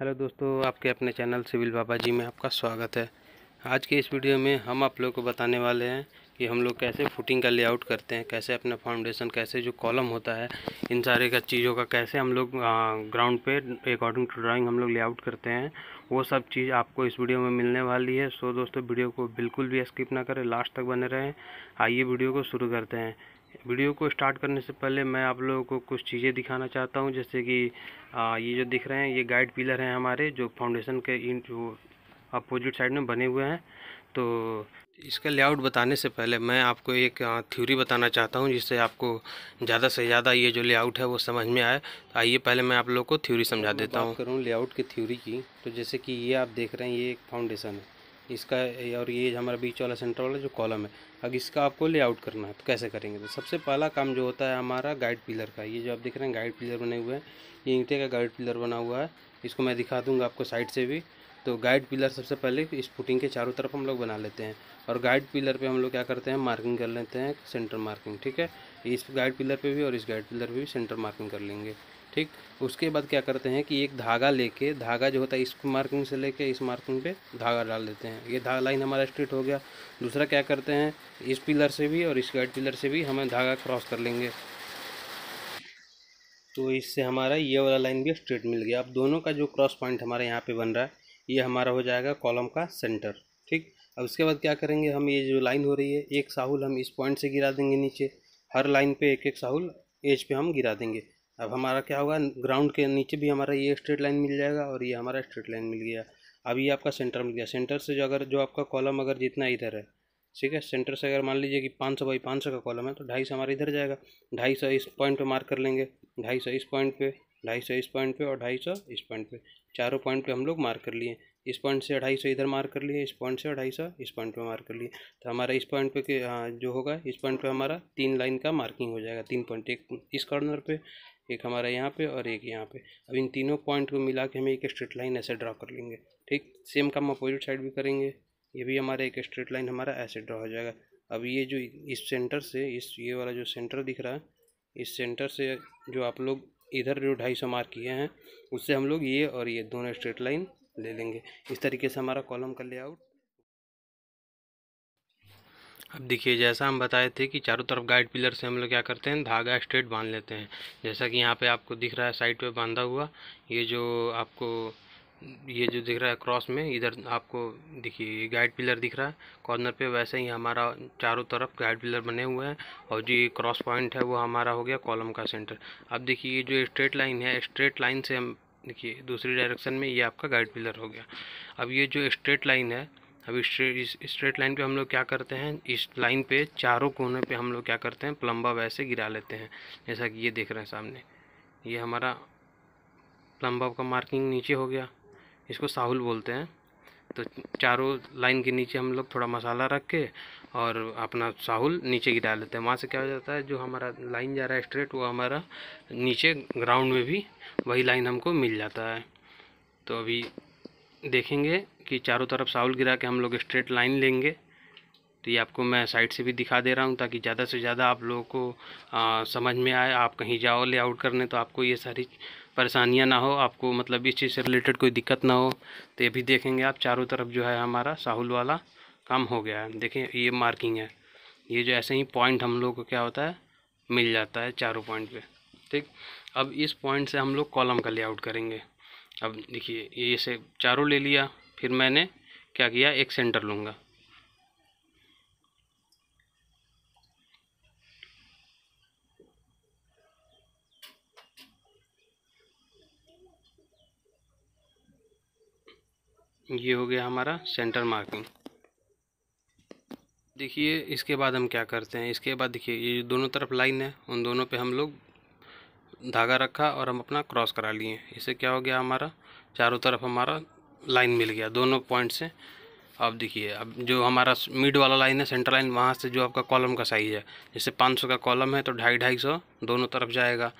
hello दोस्तों आपके अपने चैनल सिविल बाबा जी में आपका स्वागत है आज के इस वीडियो में हम आप लोगों को बताने वाले हैं कि हम लोग कैसे फुटिंग का लेआउट करते हैं कैसे अपना फाउंडेशन कैसे जो कॉलम होता है इन सारे का चीज़ों का कैसे हम लोग ग्राउंड पे अकॉर्डिंग टू ड्राइंग हम लोग लेआउट करते हैं वो सब चीज़ आपको इस वीडियो में मिलने वाली है सो दोस्तों वीडियो को बिल्कुल भी स्किप ना करें लास्ट तक बने रहें आइए वीडियो को शुरू करते हैं वीडियो को स्टार्ट करने से पहले मैं आप लोगों को कुछ चीज़ें दिखाना चाहता हूं जैसे कि आ, ये जो दिख रहे हैं ये गाइड पिलर हैं हमारे जो फाउंडेशन के इन जो अपोजिट साइड में बने हुए हैं तो इसका लेआउट बताने से पहले मैं आपको एक थ्योरी बताना चाहता हूं जिससे आपको ज़्यादा से ज़्यादा ये जो लेआउट है वो समझ में आए तो आइए पहले मैं आप लोग को थ्यूरी समझा देता हूँ करूँ लेआउट की थ्यूरी की तो जैसे कि ये आप देख रहे हैं ये एक फाउंडेशन है इसका और ये हमारा बीच वाला सेंटर वाला जो कॉलम है अब इसका आपको लेआउट करना है तो कैसे करेंगे तो सबसे पहला काम जो होता है हमारा गाइड पिलर का ये जो आप देख रहे हैं गाइड पिलर बने हुए हैं ये ईंटे का गाइड पिलर बना हुआ है इसको मैं दिखा दूँगा आपको साइड से भी तो गाइड पिलर सबसे पहले इस फुटिंग के चारों तरफ हम लोग बना लेते हैं और गाइड पिलर पर हम लोग क्या करते हैं मार्किंग कर लेते हैं सेंटर मार्किंग ठीक है इस गाइड पिलर पर भी और इस गाइड पिलर पर भी सेंटर मार्किंग कर लेंगे ठीक उसके बाद क्या करते हैं कि एक धागा लेके धागा जो होता है इस मार्किंग से लेके इस मार्किंग पे धागा डाल देते हैं ये धागा लाइन हमारा स्ट्रेट हो गया दूसरा क्या करते हैं इस पिलर से भी और इस गाइड पिलर से भी हमें धागा क्रॉस कर लेंगे तो इससे हमारा ये वाला लाइन भी स्ट्रेट मिल गया अब दोनों का जो क्रॉस पॉइंट हमारे यहाँ पर बन रहा है ये हमारा हो जाएगा कॉलम का सेंटर ठीक अब उसके बाद क्या करेंगे हम ये जो लाइन हो रही है एक साहुल हम इस पॉइंट से गिरा देंगे नीचे हर लाइन पे एक एक साहुल एज पे हम गिरा देंगे अब हमारा क्या होगा ग्राउंड के नीचे भी हमारा ये स्ट्रेट लाइन मिल जाएगा और ये हमारा स्ट्रेट लाइन मिल गया अब ये आपका सेंटर मिल गया सेंटर से जो अगर जो आपका कॉलम अगर जितना इधर है ठीक है सेंटर से अगर मान लीजिए कि पाँच सौ बाई पाँच सौ का कॉलम है तो ढाई सौ हमारा इधर जाएगा ढाई सौ इस पॉइंट पे मार्क कर लेंगे ढाई सौ इस पॉइंट पे ढाई सौ इस पॉइंट पे और ढाई सौ इस पॉइंट पे चारों पॉइंट पे हम लोग मार्क कर लिए इस पॉइंट से ढाई सौ इधर मार्क कर लिए इस पॉइंट से ढाई सौ इस पॉइंट पे मार्क कर लिए तो हमारा इस पॉइंट पे के हाँ, जो होगा इस पॉइंट पे हमारा तीन लाइन का मार्किंग हो जाएगा तीन पॉइंट एक इस कॉर्नर पे एक हमारा यहाँ पे और एक यहाँ पे अब इन तीनों पॉइंट को मिला के हमें एक स्ट्रेट लाइन ऐसे ड्रा कर लेंगे ठीक सेम काम अपोजिट साइड भी करेंगे ये भी हमारा एक स्ट्रेट लाइन हमारा ऐसे ड्रा हो जाएगा अब ये जो इस सेंटर से इस ये वाला जो सेंटर दिख रहा है इस सेंटर से जो आप लोग इधर जो ढाई सौ मार्क किए हैं उससे हम लोग ये और ये दोनों स्ट्रेट लाइन ले लेंगे इस तरीके से हमारा कॉलम का लेआउट अब देखिए जैसा हम बताए थे कि चारों तरफ गाइड पिलर से हम लोग क्या करते हैं धागा स्ट्रेट बांध लेते हैं जैसा कि यहाँ पे आपको दिख रहा है साइड पे बांधा हुआ ये जो आपको ये जो दिख रहा है क्रॉस में इधर आपको देखिए ये गाइड पिलर दिख रहा है कॉर्नर पे वैसे ही हमारा चारों तरफ गाइड पिलर बने हुए हैं और जो ये क्रॉस पॉइंट है वो हमारा हो गया कॉलम का सेंटर अब देखिए ये जो स्ट्रेट लाइन है स्ट्रेट लाइन से हम देखिए दूसरी डायरेक्शन में ये आपका गाइड पिलर हो गया अब ये जो स्ट्रेट लाइन है अब स्ट्रेट लाइन पे हम लोग क्या करते हैं इस लाइन पे चारों कोने पे हम लोग क्या करते हैं प्लम्बा वैसे गिरा लेते हैं जैसा कि ये देख रहे हैं सामने ये हमारा प्लम्बा का मार्किंग नीचे हो गया इसको साहुल बोलते हैं तो चारों लाइन के नीचे हम लोग थोड़ा मसाला रख के और अपना साहुल नीचे गिरा लेते हैं वहाँ से क्या हो जाता है जो हमारा लाइन जा रहा है स्ट्रेट वो हमारा नीचे ग्राउंड में भी वही लाइन हमको मिल जाता है तो अभी देखेंगे कि चारों तरफ साउल गिरा के हम लोग स्ट्रेट लाइन लेंगे तो ये आपको मैं साइड से भी दिखा दे रहा हूँ ताकि ज़्यादा से ज़्यादा आप लोगों को आ, समझ में आए आप कहीं जाओ लेआउट करने तो आपको ये सारी परेशानियाँ ना हो आपको मतलब इस चीज़ से रिलेटेड कोई दिक्कत ना हो तो ये भी देखेंगे आप चारों तरफ जो है हमारा साहुल वाला काम हो गया है देखें ये मार्किंग है ये जो ऐसे ही पॉइंट हम लोग को क्या होता है मिल जाता है चारों पॉइंट पर ठीक अब इस पॉइंट से हम लोग कॉलम का लेआउट करेंगे अब देखिए ये इसे चारों ले लिया फिर मैंने क्या किया एक सेंटर लूँगा ये हो गया हमारा सेंटर मार्किंग देखिए इसके बाद हम क्या करते हैं इसके बाद देखिए ये दोनों तरफ लाइन है उन दोनों पे हम लोग धागा रखा और हम अपना क्रॉस करा लिए इससे क्या हो गया हमारा चारों तरफ हमारा लाइन मिल गया दोनों पॉइंट से अब देखिए अब जो हमारा मिड वाला लाइन है सेंटर लाइन वहाँ से जो आपका कॉलम का साइज़ है जैसे 500 का कॉलम है तो ढाई ढाई सौ दोनों तरफ जाएगा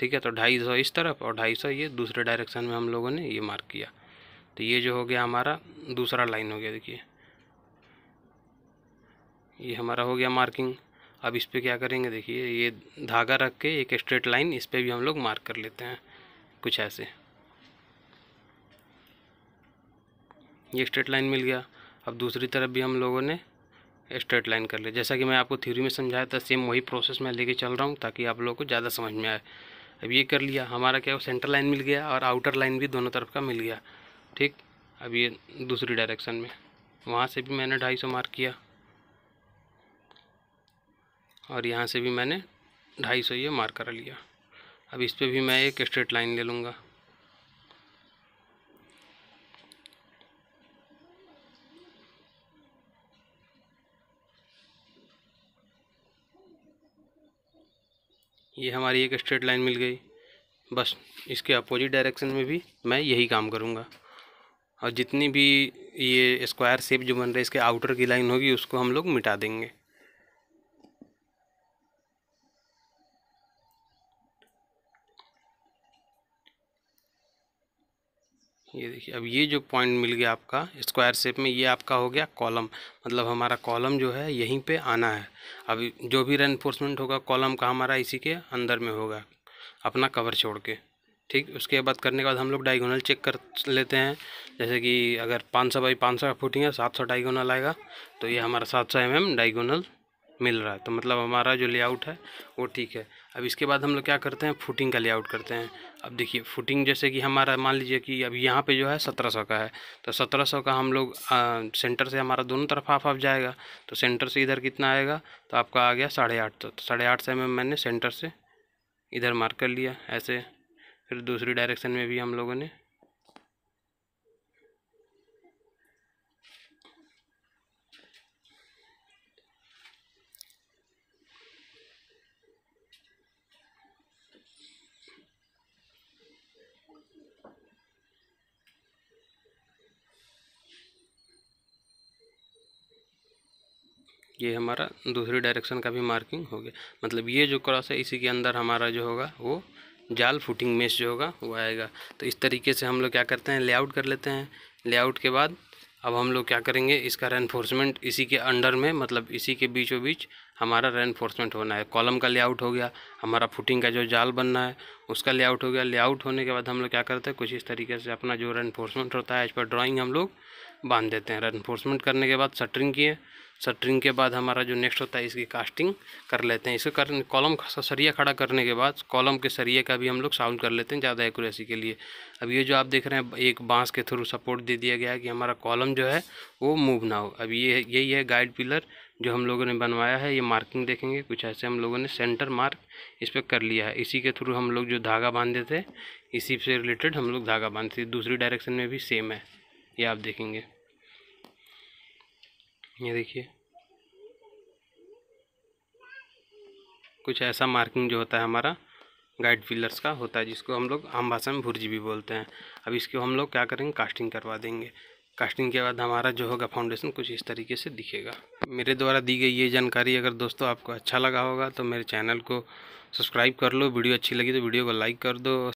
ठीक है तो ढाई सौ इस तरफ और ढाई सौ ये दूसरे डायरेक्शन में हम लोगों ने ये मार्क किया तो ये जो हो गया हमारा दूसरा लाइन हो गया देखिए ये हमारा हो गया मार्किंग अब इस पर क्या करेंगे देखिए ये धागा रख के एक स्ट्रेट लाइन इस पर भी हम लोग मार्क कर लेते हैं कुछ ऐसे ये स्ट्रेट लाइन मिल गया अब दूसरी तरफ भी हम लोगों ने स्ट्रेट लाइन कर लिया जैसा कि मैं आपको थ्योरी में समझाया था सेम वही प्रोसेस मैं लेके चल रहा हूँ ताकि आप लोगों को ज़्यादा समझ में आए अब ये कर लिया हमारा क्या सेंटर लाइन मिल गया और आउटर लाइन भी दोनों तरफ का मिल गया ठीक अब ये दूसरी डायरेक्शन में वहाँ से भी मैंने ढाई सौ मार्क किया और यहाँ से भी मैंने ढाई सौ ये मार्क कर लिया अब इस पर भी मैं एक स्ट्रेट लाइन ले लूँगा ये हमारी एक स्ट्रेट लाइन मिल गई बस इसके अपोजिट डायरेक्शन में भी मैं यही काम करूँगा और जितनी भी ये स्क्वायर शेप जो बन रहा है इसके आउटर की लाइन होगी उसको हम लोग मिटा देंगे ये देखिए अब ये जो पॉइंट मिल गया आपका स्क्वायर शेप में ये आपका हो गया कॉलम मतलब हमारा कॉलम जो है यहीं पे आना है अब जो भी रेनफोर्समेंट होगा कॉलम का हमारा इसी के अंदर में होगा अपना कवर छोड़ के ठीक उसके बाद करने के बाद हम लोग डाइगोनल चेक कर लेते हैं जैसे कि अगर पाँच सौ बाई पाँच सौ फुटिंग है सात सौ डाइगोनल आएगा तो ये हमारा सात सौ एम एम डाइगोनल मिल रहा है तो मतलब हमारा जो लेआउट है वो ठीक है अब इसके बाद हम लोग क्या करते हैं फुटिंग का लेआउट करते हैं अब देखिए फुटिंग जैसे कि हमारा मान लीजिए कि अब यहाँ पे जो है सत्रह सौ का है तो सत्रह सौ का हम लोग सेंटर से हमारा दोनों तरफ हाफ हाफ जाएगा तो सेंटर से इधर कितना आएगा तो आपका आ गया साढ़े आठ सौ तो साढ़े आठ सौ में मैंने सेंटर से इधर मार्क कर लिया ऐसे फिर दूसरी डायरेक्शन में भी हम लोगों ने ये हमारा दूसरी डायरेक्शन का भी मार्किंग हो गया मतलब ये जो क्रॉस है इसी के अंदर हमारा जो होगा वो जाल फुटिंग मेस जो होगा वो आएगा तो इस तरीके से हम लोग क्या करते हैं लेआउट कर लेते हैं लेआउट के बाद अब हम लोग क्या करेंगे इसका रेनफोर्समेंट इसी के अंडर में मतलब इसी के बीचों बीच हमारा रेनफोर्समेंट होना है कॉलम का लेआउट हो गया हमारा फुटिंग का जो जाल बनना है उसका लेआउट हो गया लेआउट होने के बाद हम लोग क्या करते हैं कुछ इस तरीके से अपना जो रेनफोर्समेंट होता है इस पर ड्राइंग हम लोग बांध देते हैं रेनफोर्समेंट करने के बाद शटरिंग किए सटरिंग के बाद हमारा जो नेक्स्ट होता है इसकी कास्टिंग कर लेते हैं इसको कर कॉलम सरिया खड़ा करने के बाद कॉलम के सरिया का भी हम लोग साउंड कर लेते हैं ज़्यादा एक्यूरेसी के लिए अब ये जो आप देख रहे हैं एक बांस के थ्रू सपोर्ट दे दिया गया है कि हमारा कॉलम जो है वो मूव ना हो अब ये यही है गाइड पिलर जो हम लोगों ने बनवाया है ये मार्किंग देखेंगे कुछ ऐसे हम लोगों ने सेंटर मार्क इस पर कर लिया है इसी के थ्रू हम लोग जो धागा बांधे थे इसी से रिलेटेड हम लोग धागा बांधते थे दूसरी डायरेक्शन में भी सेम है ये आप देखेंगे ये देखिए कुछ ऐसा मार्किंग जो होता है हमारा गाइड फिलर्स का होता है जिसको हम लोग आम भाषा में भुर्जी भी बोलते हैं अब इसको हम लोग क्या करेंगे कास्टिंग करवा देंगे कास्टिंग के बाद हमारा जो होगा फाउंडेशन कुछ इस तरीके से दिखेगा मेरे द्वारा दी गई ये जानकारी अगर दोस्तों आपको अच्छा लगा होगा तो मेरे चैनल को सब्सक्राइब कर लो वीडियो अच्छी लगी तो वीडियो को लाइक कर दो